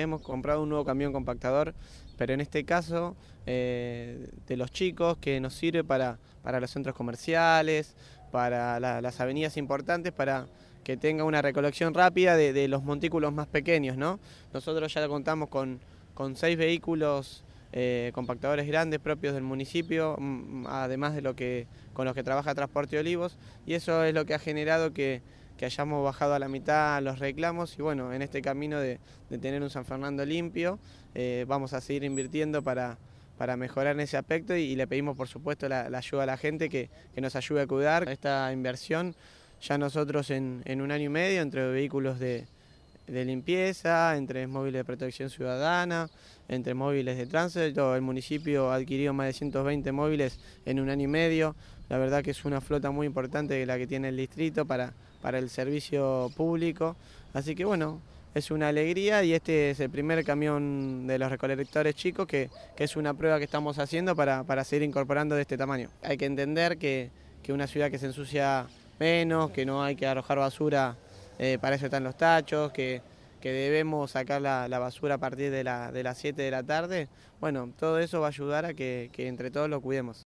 Hemos comprado un nuevo camión compactador, pero en este caso eh, de los chicos, que nos sirve para, para los centros comerciales, para las avenidas importantes, para que tenga una recolección rápida de, los montículos más pequeños. ¿no? Nosotros ya contamos con, con seis vehículos eh, compactadores grandes propios del municipio, mm, además de lo que con los que trabaja Transporte Olivos, y eso es lo que ha generado que que hayamos bajado a la mitad los reclamos y bueno, en este camino de, tener un San Fernando limpio, eh, vamos a seguir invirtiendo para, para mejorar en ese aspecto y, le pedimos por supuesto la, ayuda a la gente que, nos ayude a cuidar esta inversión. Ya nosotros en un año y medio entre vehículos de, de limpieza, entre móviles de protección ciudadana, entre móviles de tránsito. El municipio ha adquirido más de 120 móviles en un año y medio. La verdad que es una flota muy importante la que tiene el distrito para, para el servicio público. Así que bueno, es una alegría y este es el primer camión de los recolectores chicos que, es una prueba que estamos haciendo para, para seguir incorporando de este tamaño. Hay que entender que, que una ciudad que se ensucia menos, que no hay que arrojar basura eh, para eso están los tachos, que, que debemos sacar la, basura a partir de, la, de las 7 de la tarde. Bueno, todo eso va a ayudar a que entre todos lo cuidemos.